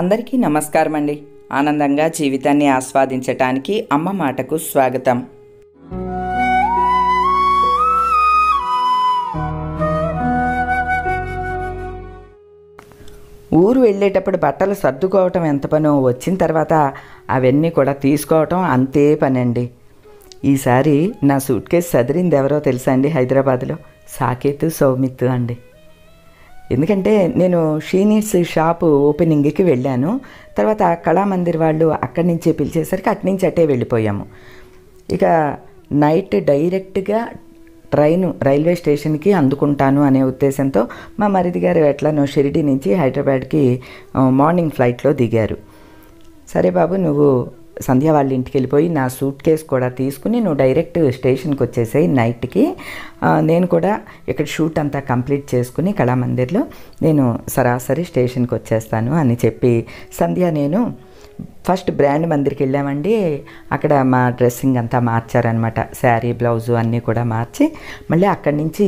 అందరికీ నమస్కారం అండి ఆనందంగా జీవితాన్ని ఆస్వాదించటానికి అమ్మ మాటకు స్వాగతం ఊరు వెళ్ళేటప్పుడు బట్టలు సర్దుకోవటం ఎంత పనో వచ్చిన తర్వాత అవన్నీ కూడా తీసుకోవటం అంతే పనండి ఈసారి నా సూట్ కేసు సదిరింది ఎవరో తెలుసా అండి హైదరాబాద్లో సాకేతు సౌమిత్ అండి ఎందుకంటే నేను షీనీట్స్ షాపు ఓపెనింగ్కి వెళ్ళాను తర్వాత కళామందిర్ వాళ్ళు అక్కడి నుంచే పిలిచేసరికి అటు నుంచి అటే వెళ్ళిపోయాము ఇక నైట్ డైరెక్ట్గా ట్రైన్ రైల్వే స్టేషన్కి అందుకుంటాను అనే ఉద్దేశంతో మా మరిది గారు ఎట్లానో షిరిడి నుంచి హైదరాబాద్కి మార్నింగ్ ఫ్లైట్లో దిగారు సరే బాబు నువ్వు సంధ్య వాళ్ళ ఇంటికి వెళ్ళిపోయి నా సూట్ కేస్ కూడా తీసుకుని నువ్వు డైరెక్ట్ స్టేషన్కి వచ్చేసాయి నైట్కి నేను కూడా ఇక్కడ షూట్ అంతా కంప్లీట్ చేసుకుని కళామందిర్లో నేను సరాసరి స్టేషన్కి వచ్చేస్తాను అని చెప్పి సంధ్య నేను ఫస్ట్ బ్రాండ్ మందిరికి వెళ్ళామండి అక్కడ మా డ్రెస్సింగ్ అంతా మార్చారనమాట శారీ బ్లౌజు అన్నీ కూడా మార్చి మళ్ళీ అక్కడి నుంచి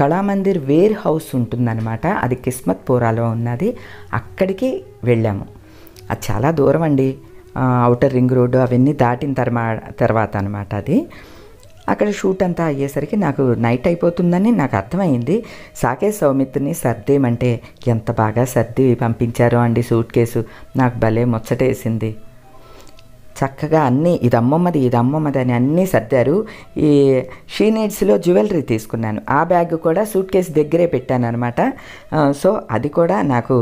కళామందిర్ వేర్ హౌస్ ఉంటుందన్నమాట అది కిస్మత్పూరాలో ఉన్నది అక్కడికి వెళ్ళాము అది చాలా దూరం అండి అవుటర్ రింగ్ రోడ్డు అవన్నీ దాటిన తర్మా తర్వాత అనమాట అది అక్కడ షూట్ అంతా అయ్యేసరికి నాకు నైట్ అయిపోతుందని నాకు అర్థమైంది సాకే సౌమిత్ని సర్దేమంటే ఎంత బాగా సర్ది పంపించారో అండి సూట్ కేసు నాకు భలే ముచ్చటేసింది చక్కగా అన్నీ ఇది అమ్మమ్మది ఇది అమ్మమ్మది అని అన్నీ సర్దారు ఈ షీనేడ్స్లో జ్యువెలరీ తీసుకున్నాను ఆ బ్యాగ్ కూడా సూట్ కేసు దగ్గరే పెట్టాను అనమాట సో అది కూడా నాకు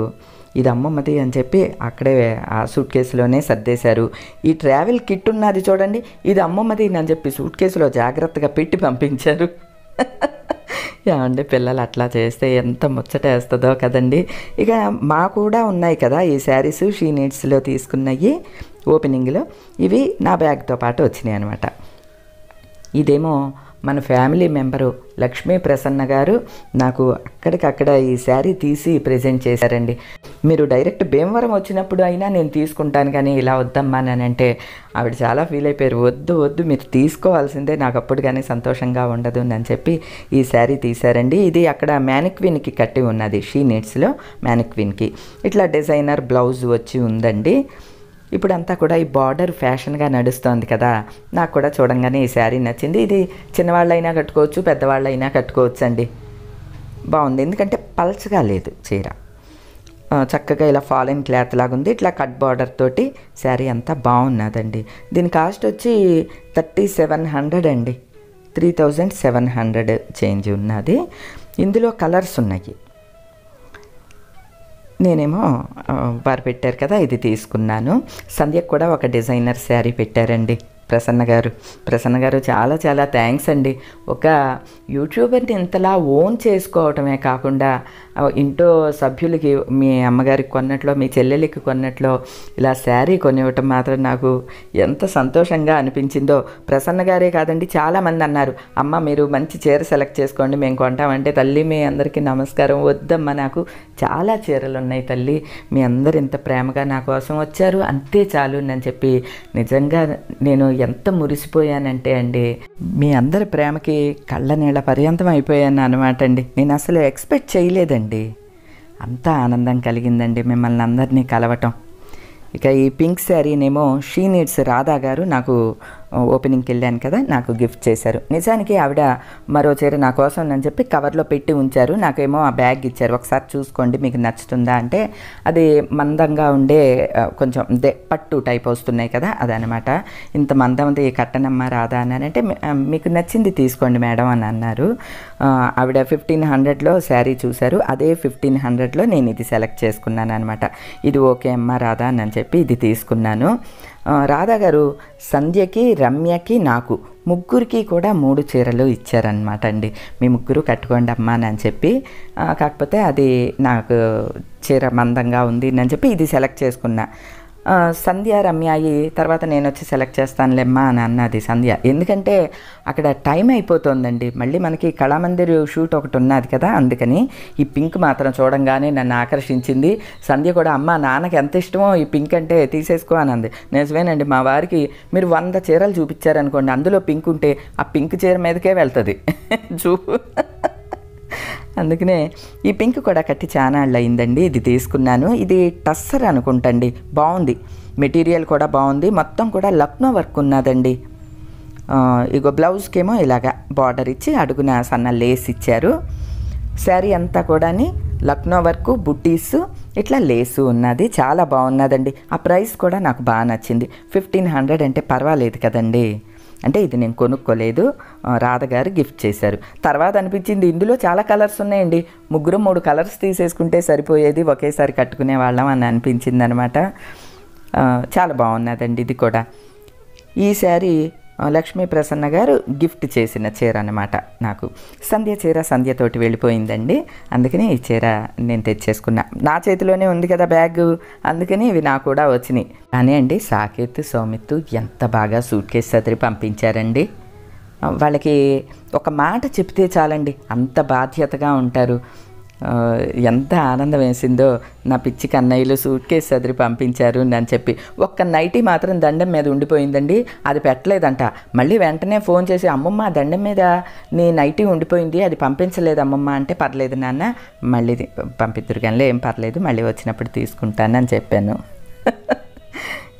ఇది అమ్మమ్మది అని చెప్పి అక్కడే ఆ సూట్ కేసులోనే సర్దేశారు ఈ ట్రావెల్ కిట్ ఉన్నది చూడండి ఇది అమ్మమ్మది అని చెప్పి సూట్ కేసులో జాగ్రత్తగా పెట్టి పంపించారు ఏమండి పిల్లలు అట్లా చేస్తే ఎంత ముచ్చటేస్తుందో కదండి ఇక మా కూడా ఉన్నాయి కదా ఈ శారీస్ షీ నీడ్స్లో తీసుకున్నవి ఓపెనింగ్లో ఇవి నా బ్యాగ్తో పాటు వచ్చినాయి అనమాట ఇదేమో మన ఫ్యామిలీ మెంబరు లక్ష్మీ ప్రసన్న గారు నాకు అక్కడికక్కడ ఈ శారీ తీసి ప్రజెంట్ చేశారండి మీరు డైరెక్ట్ భీమవరం వచ్చినప్పుడు అయినా నేను తీసుకుంటాను కానీ ఇలా వద్దమ్మా అంటే ఆవిడ చాలా ఫీల్ అయిపోయారు వద్దు వద్దు మీరు తీసుకోవాల్సిందే నాకు అప్పుడు కానీ సంతోషంగా ఉండదు అని చెప్పి ఈ శారీ తీశారండి ఇది అక్కడ మ్యానిక్విన్కి కట్టి ఉన్నది షీ నీడ్స్లో మ్యానిక్విన్కి ఇట్లా డిజైనర్ బ్లౌజ్ వచ్చి ఉందండి ఇప్పుడంతా కూడా ఈ బార్డర్ ఫ్యాషన్గా నడుస్తోంది కదా నాకు కూడా చూడంగానే ఈ శారీ నచ్చింది ఇది చిన్నవాళ్ళైనా కట్టుకోవచ్చు పెద్దవాళ్ళైనా కట్టుకోవచ్చు అండి బాగుంది ఎందుకంటే పల్చగా లేదు చీర చక్కగా ఇలా ఫాలిన్ క్లాత్ లాగా ఉంది ఇట్లా కట్ బార్డర్ తోటి శారీ అంతా బాగున్నదండి దీని కాస్ట్ వచ్చి థర్టీ సెవెన్ హండ్రెడ్ అండి three thousand seven hundred change ఉన్నది ఇందులో కలర్స్ ఉన్నాయి నేనేమో వారు పెట్టారు కదా ఇది తీసుకున్నాను సంధ్యకు కూడా ఒక డిజైనర్ శారీ పెట్టారండి ప్రసన్న గారు ప్రసన్న గారు చాలా చాలా థ్యాంక్స్ అండి ఒక యూట్యూబర్ని ఇంతలా ఓన్ చేసుకోవటమే కాకుండా ఇంట్లో సభ్యులకి మీ అమ్మగారికి కొన్నట్లో మీ చెల్లెలికి కొన్నట్లో ఇలా శారీ కొనివ్వటం మాత్రం నాకు ఎంత సంతోషంగా అనిపించిందో ప్రసన్న గారే కాదండి చాలామంది అన్నారు అమ్మ మీరు మంచి చీర సెలెక్ట్ చేసుకోండి మేము కొంటామంటే తల్లి మీ అందరికీ నమస్కారం వద్దమ్మా నాకు చాలా చీరలు ఉన్నాయి తల్లి మీ అందరు ఇంత ప్రేమగా నా కోసం వచ్చారు అంతే చాలు అని చెప్పి నిజంగా నేను ఎంత మురిసిపోయానంటే అండి మీ అందరి ప్రేమకి కళ్ళ నీళ్ళ పర్యంతం అయిపోయాను అనమాట అండి నేను అసలు ఎక్స్పెక్ట్ చేయలేదండి అండి అంతా ఆనందం కలిగిందండి మిమ్మల్ని అందరినీ కలవటం ఇక ఈ పింక్ శారీనేమో షీ నీడ్స్ రాధా గారు నాకు ఓపెనింగ్కి వెళ్ళాను కదా నాకు గిఫ్ట్ చేశారు నిజానికి ఆవిడ మరో చీర నా కోసం అని చెప్పి కవర్లో పెట్టి ఉంచారు నాకేమో ఆ బ్యాగ్ ఇచ్చారు ఒకసారి చూసుకోండి మీకు నచ్చుతుందా అంటే అది మందంగా ఉండే కొంచెం దే పట్టు టైప్ వస్తున్నాయి కదా అదనమాట ఇంత మందం ఉంది కట్టనమ్మా రాదా అని అంటే మీకు నచ్చింది తీసుకోండి మేడం అని అన్నారు ఆవిడ ఫిఫ్టీన్ హండ్రెడ్లో శారీ చూశారు అదే ఫిఫ్టీన్ హండ్రెడ్లో నేను ఇది సెలెక్ట్ చేసుకున్నాను అనమాట ఇది ఓకే అమ్మా రాదా అని చెప్పి ఇది తీసుకున్నాను రాధా గారు సంధ్యకి రమ్యకి నాకు ముగ్గురికి కూడా మూడు చీరలు ఇచ్చారనమాట అండి మీ ముగ్గురు కట్టుకోండి అమ్మా అని చెప్పి కాకపోతే అది నాకు చీర మందంగా ఉంది అని చెప్పి ఇది సెలెక్ట్ చేసుకున్నా సంధ్య రమ్య అయ్యి తర్వాత నేను వచ్చి సెలెక్ట్ చేస్తానులేమ్మా అని అన్నది సంధ్య ఎందుకంటే అక్కడ టైం అయిపోతుందండి మళ్ళీ మనకి కళామందిర్ షూట్ ఒకటి ఉన్నది కదా అందుకని ఈ పింక్ మాత్రం చూడంగానే నన్ను ఆకర్షించింది సంధ్య కూడా అమ్మ నాన్నకి ఎంత ఇష్టమో ఈ పింక్ అంటే తీసేసుకో అని అంది నిజమేనండి మా వారికి మీరు వంద చీరలు చూపించారనుకోండి అందులో పింక్ ఉంటే ఆ పింక్ చీర మీదకే వెళ్తుంది చూపు అందుకనే ఈ పింక్ కూడా కట్టి చాలా అయిందండి ఇది తీసుకున్నాను ఇది టస్సర్ అనుకుంటండి బాగుంది మెటీరియల్ కూడా బాగుంది మొత్తం కూడా లక్నో వర్క్ ఉన్నదండి ఇగో బ్లౌజ్కేమో ఇలాగ బార్డర్ ఇచ్చి అడుగున సన్న లేస్ ఇచ్చారు శారీ అంతా కూడాని లక్నో వర్క్ బుట్టీస్ ఇట్లా లేసు ఉన్నది చాలా బాగున్నదండి ఆ ప్రైస్ కూడా నాకు బాగా నచ్చింది ఫిఫ్టీన్ హండ్రెడ్ అంటే పర్వాలేదు కదండి అంటే ఇది నేను కొనుక్కోలేదు రాధగారు గిఫ్ట్ చేశారు తర్వాత అనిపించింది ఇందులో చాలా కలర్స్ ఉన్నాయండి ముగ్గురు మూడు కలర్స్ తీసేసుకుంటే సరిపోయేది ఒకేసారి కట్టుకునే వాళ్ళం అని అనిపించింది అనమాట చాలా బాగున్నదండి ఇది కూడా ఈ శారీ లక్ష్మీ ప్రసన్న గారు గిఫ్ట్ చేసిన చీర అనమాట నాకు సంధ్య చీర సంధ్యతోటి వెళ్ళిపోయిందండి అందుకని ఈ చీర నేను తెచ్చేసుకున్నా నా చేతిలోనే ఉంది కదా బ్యాగ్ అందుకని ఇవి నాకు కూడా వచ్చినాయి కానీ అండి సాకేత్ సౌమిత్ ఎంత బాగా సూట్ కేసు సదిరి పంపించారండి వాళ్ళకి ఒక మాట చెప్తే చాలండి అంత బాధ్యతగా ఉంటారు ఎంత ఆనందం వేసిందో నా పిచ్చి కన్నయ్యలు సూట్ కేసు సదిరి పంపించారు అని చెప్పి ఒక్క నైటీ మాత్రం దండం మీద ఉండిపోయిందండి అది పెట్టలేదంట మళ్ళీ వెంటనే ఫోన్ చేసి అమ్మమ్మ దండం మీద నీ నైటీ ఉండిపోయింది అది పంపించలేదు అమ్మమ్మ అంటే పర్లేదు నాన్న మళ్ళీ పంపిద్దరు కానీ ఏం పర్లేదు మళ్ళీ వచ్చినప్పుడు తీసుకుంటానని చెప్పాను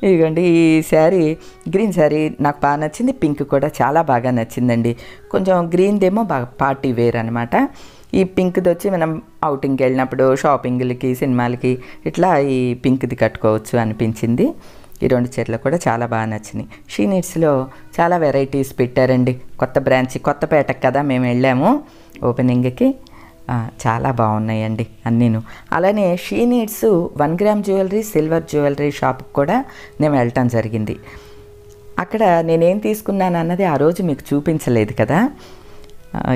ఇదిగోండి ఈ శారీ గ్రీన్ శారీ నాకు బాగా నచ్చింది పింక్ కూడా చాలా బాగా నచ్చిందండి కొంచెం గ్రీన్దేమో బాగా పార్టీ వేర్ అనమాట ఈ పింక్ది వచ్చి మనం అవుటింగ్కి వెళ్ళినప్పుడు షాపింగ్లకి సినిమాలకి ఇట్లా ఈ పింక్ది కట్టుకోవచ్చు అనిపించింది ఈ రెండు చీరలు కూడా చాలా బాగా నచ్చినాయి షీనిట్స్లో చాలా వెరైటీస్ పెట్టారండి కొత్త బ్రాంచ్ కొత్తపేటకు కదా మేము వెళ్ళాము ఓపెనింగ్కి చాలా బాగున్నాయండి అన్నీను అలానే she needs one gram jewellery silver jewellery షాప్కి కూడా నేను వెళ్ళటం జరిగింది అక్కడ నేనేం తీసుకున్నాను అన్నది ఆ రోజు మీకు చూపించలేదు కదా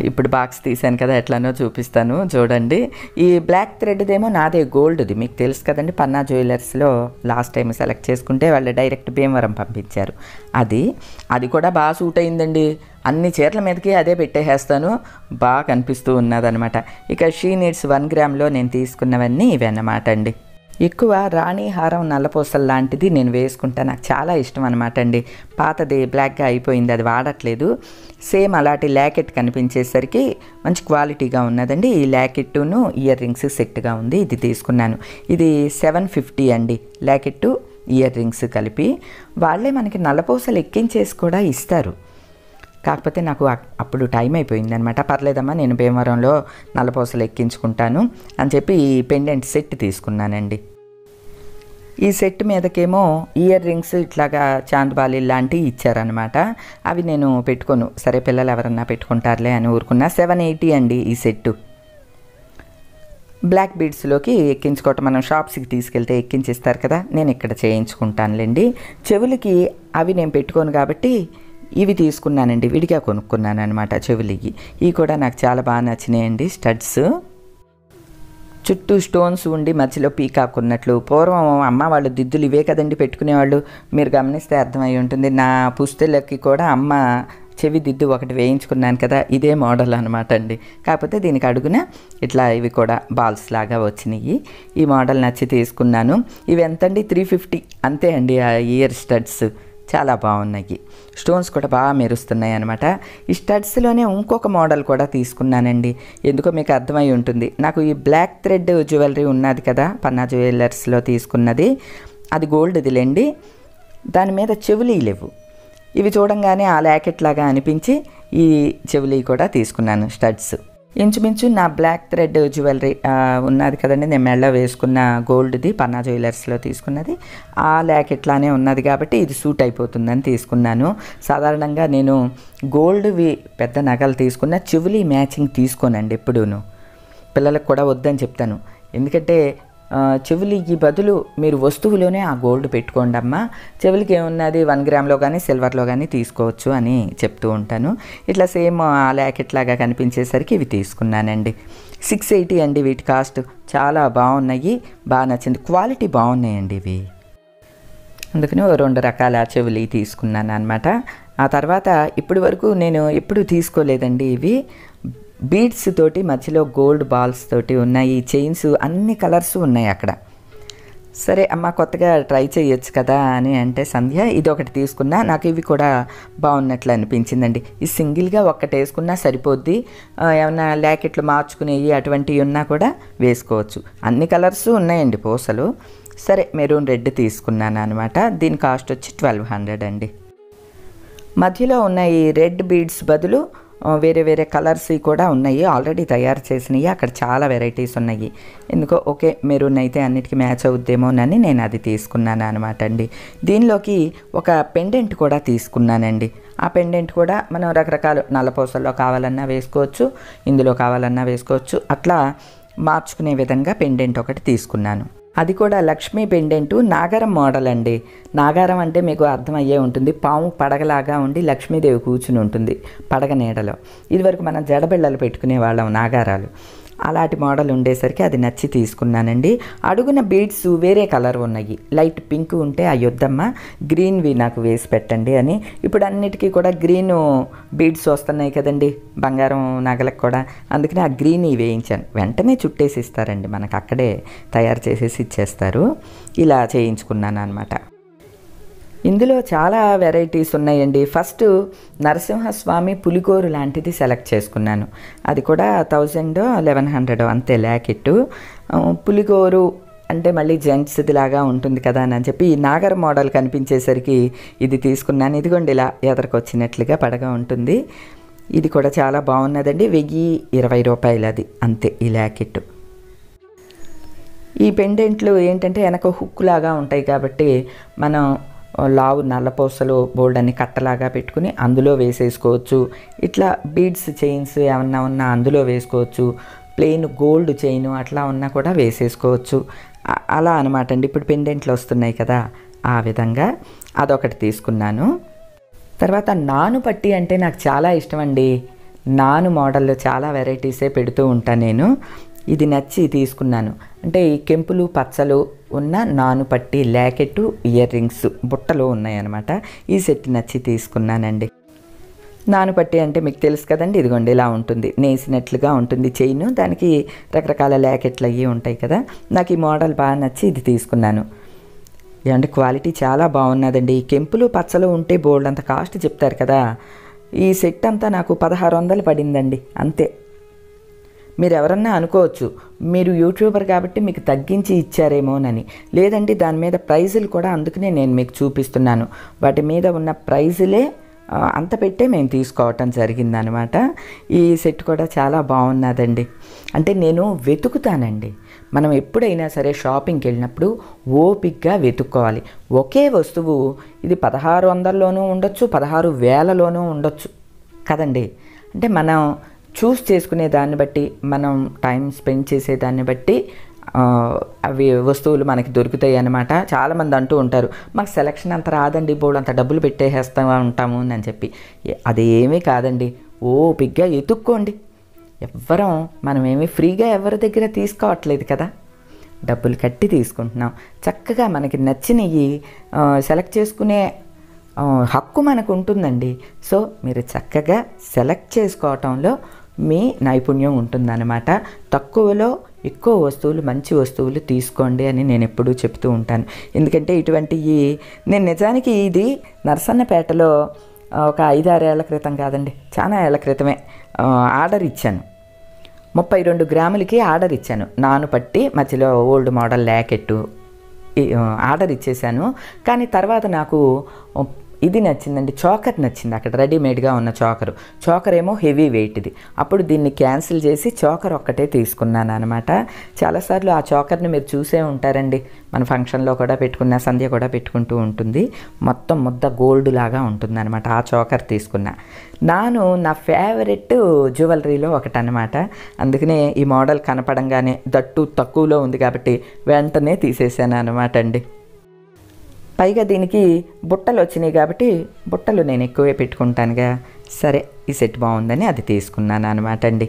ఇప్పుడు బాక్స్ తీశాను కదా ఎట్లానో చూపిస్తాను చూడండి ఈ బ్లాక్ థ్రెడ్దేమో నాదే గోల్డ్ది మీకు తెలుసు కదండి పన్నా జ్యువెలర్స్లో లాస్ట్ టైం సెలెక్ట్ చేసుకుంటే వాళ్ళు డైరెక్ట్ భీమవరం పంపించారు అది అది కూడా బాగా సూట్ అయిందండి అన్ని చీరల మీదకి అదే పెట్టేసేస్తాను బాగా కనిపిస్తూ ఉన్నదనమాట ఇక షీ నీడ్స్ వన్ గ్రామ్లో నేను తీసుకున్నవన్నీ ఇవి అన్నమాట అండి ఎక్కువ రాణి హారం నల్లపూసలు లాంటిది నేను వేసుకుంటా నాకు చాలా ఇష్టం అనమాట అండి పాతది బ్లాక్గా అయిపోయింది అది వాడట్లేదు సేమ్ అలాంటి ల్యాకెట్ కనిపించేసరికి మంచి క్వాలిటీగా ఉన్నదండి ఈ ల్యాకెట్టును ఇయర్ రింగ్స్ సెట్గా ఉంది ఇది తీసుకున్నాను ఇది సెవెన్ ఫిఫ్టీ అండి ల్యాకెట్టు ఇయర్ రింగ్స్ కలిపి వాళ్ళే మనకి నల్లపూసలు ఎక్కించేసి కూడా ఇస్తారు కాకపోతే నాకు అప్పుడు టైం అయిపోయింది అనమాట పర్లేదమ్మా నేను భీమవరంలో నలపోసలు ఎక్కించుకుంటాను అని చెప్పి ఈ పెండెంట్ సెట్ తీసుకున్నానండి ఈ సెట్ మీదకేమో ఇయర్ రింగ్స్ ఇట్లాగా చాంద్బాలి లాంటివి ఇచ్చారనమాట అవి నేను పెట్టుకోను సరే పిల్లలు ఎవరన్నా పెట్టుకుంటారులే అని ఊరుకున్నా సెవెన్ ఎయిటీ అండి ఈ సెట్టు బ్లాక్ బీడ్స్లోకి ఎక్కించుకోవటం మనం షాప్స్కి తీసుకెళ్తే ఎక్కించిస్తారు కదా నేను ఇక్కడ చేయించుకుంటానులేండి చెవులకి అవి నేను పెట్టుకోను కాబట్టి ఇవి తీసుకున్నానండి విడిగా కొనుక్కున్నాను అనమాట చెవులికి ఇవి కూడా నాకు చాలా బాగా నచ్చినాయండి స్టడ్స్ చుట్టూ స్టోన్స్ ఉండి మధ్యలో పీకాక్ ఉన్నట్లు పూర్వం అమ్మ వాళ్ళు దిద్దులు ఇవే కదండి పెట్టుకునేవాళ్ళు మీరు గమనిస్తే అర్థమై ఉంటుంది నా పుస్తలకి కూడా అమ్మ చెవి దిద్దు ఒకటి వేయించుకున్నాను కదా ఇదే మోడల్ అనమాట అండి కాకపోతే దీనికి అడుగున ఇట్లా ఇవి కూడా బాల్స్ లాగా వచ్చినాయి ఈ మోడల్ నచ్చి తీసుకున్నాను ఇవి ఎంతండి త్రీ ఫిఫ్టీ అంతే అండి ఆ ఇయర్ స్టడ్స్ చాలా బాగున్నాయి స్టోన్స్ కూడా బాగా మెరుస్తున్నాయి అనమాట ఈ స్టడ్స్లోనే ఇంకొక మోడల్ కూడా తీసుకున్నానండి ఎందుకో మీకు అర్థమై ఉంటుంది నాకు ఈ బ్లాక్ థ్రెడ్ జ్యువెలరీ ఉన్నది కదా పన్నా జ్యువెలర్స్లో తీసుకున్నది అది గోల్డ్ది లేండి దాని మీద చెవులీ లేవు ఇవి చూడంగానే ఆ లాకెట్ లాగా అనిపించి ఈ చెవులీ కూడా తీసుకున్నాను స్టడ్స్ ఇంచుమించు నా బ్లాక్ థ్రెడ్ జ్యువెలరీ ఉన్నది కదండి నేను మెళ్ళ వేసుకున్న గోల్డ్ది పన్నా జ్యువెలర్స్లో తీసుకున్నది ఆ ఇట్లానే ఉన్నది కాబట్టి ఇది సూట్ అయిపోతుందని తీసుకున్నాను సాధారణంగా నేను గోల్డ్వి పెద్ద నగలు తీసుకున్న చెవులి మ్యాచింగ్ తీసుకోనండి ఎప్పుడూను పిల్లలకు కూడా వద్దని చెప్తాను ఎందుకంటే చెవులికి బదులు మీరు వస్తువులోనే ఆ గోల్డ్ పెట్టుకోండి అమ్మా చెవులకి ఏమున్నది వన్ గ్రామ్లో కానీ సిల్వర్లో కానీ తీసుకోవచ్చు అని చెప్తూ ఉంటాను ఇట్లా సేమ్ ఆ ల్యాకెట్ లాగా కనిపించేసరికి ఇవి తీసుకున్నానండి సిక్స్ ఎయిటీ అండి వీటి కాస్ట్ చాలా బాగున్నాయి బాగా నచ్చింది క్వాలిటీ బాగున్నాయండి ఇవి అందుకని రెండు రకాల చెవులు తీసుకున్నాను అనమాట ఆ తర్వాత ఇప్పటి వరకు నేను ఎప్పుడు తీసుకోలేదండి ఇవి బీడ్స్ తోటి మధ్యలో గోల్డ్ బాల్స్ తోటి ఉన్నాయి చైన్స్ అన్ని కలర్స్ ఉన్నాయి అక్కడ సరే అమ్మ కొత్తగా ట్రై చేయొచ్చు కదా అని అంటే సంధ్య ఇది ఒకటి తీసుకున్నా నాకు ఇవి కూడా బాగున్నట్లు అనిపించిందండి ఈ సింగిల్గా ఒక్కటి వేసుకున్నా సరిపోద్ది ఏమైనా ల్యాకెట్లు మార్చుకునేవి అటువంటివి ఉన్నా కూడా వేసుకోవచ్చు అన్ని కలర్స్ ఉన్నాయండి పూసలు సరే మెరూన్ రెడ్ తీసుకున్నాను అనమాట దీని కాస్ట్ వచ్చి ట్వెల్వ్ హండ్రెడ్ అండి మధ్యలో ఉన్న ఈ రెడ్ బీడ్స్ బదులు వేరే వేరే కలర్స్వి కూడా ఉన్నాయి ఆల్రెడీ తయారు చేసినవి అక్కడ చాలా వెరైటీస్ ఉన్నాయి ఎందుకో ఓకే మెరూన్ అయితే అన్నిటికీ మ్యాచ్ అవుద్దేమోనని నేను అది తీసుకున్నాను అనమాట అండి దీనిలోకి ఒక పెండెంట్ కూడా తీసుకున్నానండి ఆ పెండెంట్ కూడా మనం రకరకాలు నల్లపూసల్లో కావాలన్నా వేసుకోవచ్చు ఇందులో కావాలన్నా వేసుకోవచ్చు అట్లా మార్చుకునే విధంగా పెండెంట్ ఒకటి తీసుకున్నాను అది కూడా లక్ష్మీ పెండెంటు నాగారం మోడల్ అండి నాగారం అంటే మీకు అర్థమయ్యే ఉంటుంది పాము పడగలాగా ఉండి లక్ష్మీదేవి కూర్చుని ఉంటుంది పడగ నీడలో ఇదివరకు మనం జడబిళ్ళలు పెట్టుకునే వాళ్ళం నాగారాలు అలాంటి మోడల్ ఉండేసరికి అది నచ్చి తీసుకున్నానండి అడుగున బీడ్స్ వేరే కలర్ ఉన్నాయి లైట్ పింక్ ఉంటే ఆ యుద్ధమ్మ గ్రీన్వి నాకు వేసి పెట్టండి అని ఇప్పుడు అన్నిటికీ కూడా గ్రీన్ బీడ్స్ వస్తున్నాయి కదండి బంగారం నగలకు కూడా అందుకని ఆ గ్రీన్ వేయించాను వెంటనే చుట్టేసి ఇస్తారండి మనకు అక్కడే తయారు చేసేసి ఇచ్చేస్తారు ఇలా చేయించుకున్నాను అనమాట ఇందులో చాలా వెరైటీస్ ఉన్నాయండి ఫస్ట్ నరసింహస్వామి పులికోరు లాంటిది సెలెక్ట్ చేసుకున్నాను అది కూడా థౌజండ్ లెవెన్ హండ్రెడ్ అంతే ల్యాకెట్టు పులికోరు అంటే మళ్ళీ జెంట్స్ది లాగా ఉంటుంది కదా అని చెప్పి ఈ నాగర్ మోడల్ కనిపించేసరికి ఇది తీసుకున్నాను ఇదిగోండి ఇలా ఎదరకొచ్చినట్లుగా పడగా ఉంటుంది ఇది కూడా చాలా బాగున్నదండి వెయ్యి ఇరవై రూపాయలు అది అంతే ఈ ల్యాకెట్ ఈ పెండెంట్లు ఏంటంటే వెనక హుక్ లాగా ఉంటాయి కాబట్టి మనం లావు నల్లపూసలు బోల్డ్ అని కట్టలాగా పెట్టుకుని అందులో వేసేసుకోవచ్చు ఇట్లా బీడ్స్ చైన్స్ ఏమన్నా ఉన్నా అందులో వేసుకోవచ్చు ప్లెయిన్ గోల్డ్ చైన్ అట్లా ఉన్నా కూడా వేసేసుకోవచ్చు అలా అనమాట అండి ఇప్పుడు పెండెంట్లు వస్తున్నాయి కదా ఆ విధంగా అదొకటి తీసుకున్నాను తర్వాత నాను పట్టి అంటే నాకు చాలా ఇష్టం అండి నాను మోడల్లో చాలా వెరైటీసే పెడుతూ ఉంటాను నేను ఇది నచ్చి తీసుకున్నాను అంటే ఈ కెంపులు పచ్చలు ఉన్న నాను పట్టి ల్యాకెట్టు ఇయర్ రింగ్స్ బుట్టలో ఉన్నాయన్నమాట ఈ సెట్ నచ్చి తీసుకున్నానండి నానుపట్టి అంటే మీకు తెలుసు కదండి ఇదిగోండి ఇలా ఉంటుంది నేసినట్లుగా ఉంటుంది చైన్ దానికి రకరకాల ల్యాకెట్లు అవి ఉంటాయి కదా నాకు ఈ మోడల్ బాగా నచ్చి ఇది తీసుకున్నాను ఏమంటే క్వాలిటీ చాలా బాగున్నదండి ఈ కెంపులు పచ్చలు ఉంటే బోల్డ్ అంత కాస్ట్ చెప్తారు కదా ఈ సెట్ అంతా నాకు పదహారు వందలు పడిందండి అంతే మీరు ఎవరన్నా అనుకోవచ్చు మీరు యూట్యూబర్ కాబట్టి మీకు తగ్గించి ఇచ్చారేమోనని లేదండి దాని మీద ప్రైజులు కూడా అందుకనే నేను మీకు చూపిస్తున్నాను వాటి మీద ఉన్న ప్రైజులే అంత పెట్టే మేము తీసుకోవటం జరిగిందనమాట ఈ సెట్ కూడా చాలా బాగున్నదండి అంటే నేను వెతుకుతానండి మనం ఎప్పుడైనా సరే షాపింగ్కి వెళ్ళినప్పుడు ఓపిక్గా వెతుక్కోవాలి ఒకే వస్తువు ఇది పదహారు వందల్లోనూ ఉండొచ్చు పదహారు వేలలోనూ ఉండొచ్చు కదండి అంటే మనం చూస్ చేసుకునే దాన్ని బట్టి మనం టైం స్పెండ్ చేసే దాన్ని బట్టి అవి వస్తువులు మనకి దొరుకుతాయి అనమాట చాలామంది అంటూ ఉంటారు మాకు సెలక్షన్ అంత రాదండి బోర్డు అంత డబ్బులు పెట్టేసేస్తా ఉంటాము అని చెప్పి అది ఏమీ కాదండి ఓపిగ్గా ఎతుక్కోండి ఎవ్వరం మనమేమి ఫ్రీగా ఎవరి దగ్గర తీసుకోవట్లేదు కదా డబ్బులు కట్టి తీసుకుంటున్నాం చక్కగా మనకి నచ్చినవి సెలెక్ట్ చేసుకునే హక్కు మనకు ఉంటుందండి సో మీరు చక్కగా సెలెక్ట్ చేసుకోవటంలో మీ నైపుణ్యం ఉంటుందన్నమాట తక్కువలో ఎక్కువ వస్తువులు మంచి వస్తువులు తీసుకోండి అని నేను ఎప్పుడూ చెప్తూ ఉంటాను ఎందుకంటే ఇటువంటి ఈ నేను నిజానికి ఇది నరసన్నపేటలో ఒక ఐదారేళ్ల క్రితం కాదండి చాలా ఏళ్ల క్రితమే ఆర్డర్ ఇచ్చాను ముప్పై రెండు గ్రాములకి ఆర్డర్ ఇచ్చాను నాను పట్టి మధ్యలో ఓల్డ్ మోడల్ ల్యాకెట్టు ఆర్డర్ ఇచ్చేసాను కానీ తర్వాత నాకు ఇది నచ్చిందండి చాకర్ నచ్చింది అక్కడ రెడీమేడ్గా ఉన్న చాకర్ చాకర్ ఏమో హెవీ వెయిట్ది అప్పుడు దీన్ని క్యాన్సిల్ చేసి చాకర్ ఒక్కటే తీసుకున్నాను అనమాట చాలాసార్లు ఆ చాకర్ని మీరు చూసే ఉంటారండి మన ఫంక్షన్లో కూడా పెట్టుకున్న సంధ్య కూడా పెట్టుకుంటూ ఉంటుంది మొత్తం ముద్ద గోల్డ్ లాగా ఉంటుంది అనమాట ఆ చాకర్ తీసుకున్నా నాను నా ఫేవరెట్ జ్యువెలరీలో ఒకటి అనమాట అందుకనే ఈ మోడల్ కనపడంగానే దట్టు తక్కువలో ఉంది కాబట్టి వెంటనే తీసేసాను అనమాట అండి పైగా దీనికి బుట్టలు వచ్చినాయి కాబట్టి బుట్టలు నేను ఎక్కువే పెట్టుకుంటానుగా సరే ఈ సెట్ బాగుందని అది తీసుకున్నాను అనమాట అండి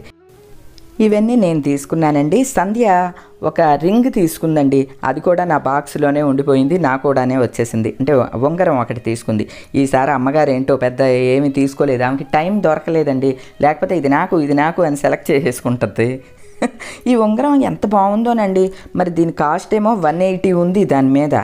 ఇవన్నీ నేను తీసుకున్నానండి సంధ్య ఒక రింగ్ తీసుకుందండి అది కూడా నా బాక్స్లోనే ఉండిపోయింది నా కూడానే వచ్చేసింది అంటే ఉంగరం ఒకటి తీసుకుంది ఈసారి అమ్మగారు ఏంటో పెద్ద ఏమి తీసుకోలేదు ఆమెకి టైం దొరకలేదండి లేకపోతే ఇది నాకు ఇది నాకు అని సెలెక్ట్ చేసేసుకుంటుంది ఈ ఉంగరం ఎంత బాగుందోనండి మరి దీని కాస్ట్ ఏమో వన్ ఎయిటీ ఉంది దాని మీద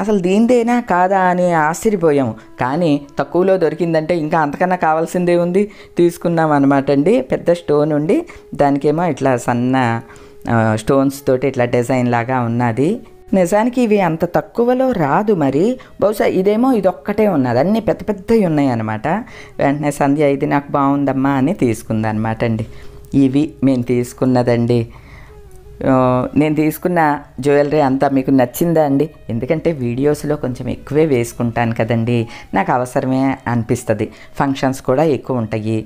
అసలు దీనిదేనా కాదా అని ఆశ్చర్యపోయాము కానీ తక్కువలో దొరికిందంటే ఇంకా అంతకన్నా కావాల్సిందే ఉంది తీసుకున్నాం అనమాట అండి పెద్ద స్టోన్ ఉండి దానికేమో ఇట్లా సన్న స్టోన్స్ తోటి ఇట్లా డిజైన్ లాగా ఉన్నది నిజానికి ఇవి అంత తక్కువలో రాదు మరి బహుశా ఇదేమో ఇదొక్కటే ఉన్నది అన్ని పెద్ద పెద్దవి ఉన్నాయన్నమాట వెంటనే సంధ్య ఇది నాకు బాగుందమ్మా అని తీసుకుందనమాట అండి ఇవి మేము తీసుకున్నదండి నేను తీసుకున్న జ్యువెలరీ అంతా మీకు నచ్చిందా అండి ఎందుకంటే వీడియోస్లో కొంచెం ఎక్కువే వేసుకుంటాను కదండి నాకు అవసరమే అనిపిస్తుంది ఫంక్షన్స్ కూడా ఎక్కువ ఉంటాయి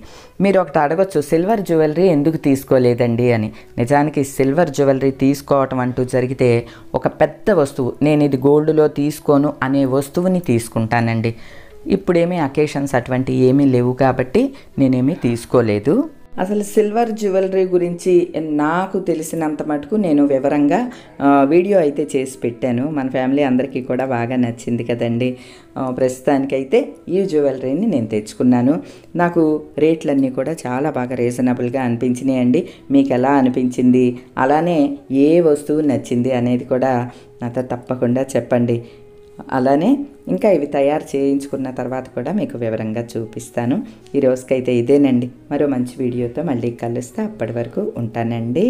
మీరు ఒకటి అడగచ్చు సిల్వర్ జ్యువెలరీ ఎందుకు తీసుకోలేదండి అని నిజానికి సిల్వర్ జ్యువెలరీ తీసుకోవటం అంటూ జరిగితే ఒక పెద్ద వస్తువు నేను ఇది గోల్డ్లో తీసుకోను అనే వస్తువుని తీసుకుంటానండి ఇప్పుడేమీ అకేషన్స్ అటువంటివి ఏమీ లేవు కాబట్టి నేనేమీ తీసుకోలేదు అసలు సిల్వర్ జ్యువెలరీ గురించి నాకు తెలిసినంత మటుకు నేను వివరంగా వీడియో అయితే చేసి పెట్టాను మన ఫ్యామిలీ అందరికీ కూడా బాగా నచ్చింది కదండి ప్రస్తుతానికైతే ఈ జ్యువెలరీని నేను తెచ్చుకున్నాను నాకు రేట్లన్నీ కూడా చాలా బాగా రీజనబుల్గా అనిపించినాయండి మీకు ఎలా అనిపించింది అలానే ఏ వస్తువు నచ్చింది అనేది కూడా నాతో తప్పకుండా చెప్పండి అలానే ఇంకా ఇవి తయారు చేయించుకున్న తర్వాత కూడా మీకు వివరంగా చూపిస్తాను ఈ రోజుకైతే ఇదేనండి మరో మంచి వీడియోతో మళ్ళీ కలుస్తే అప్పటి వరకు ఉంటానండి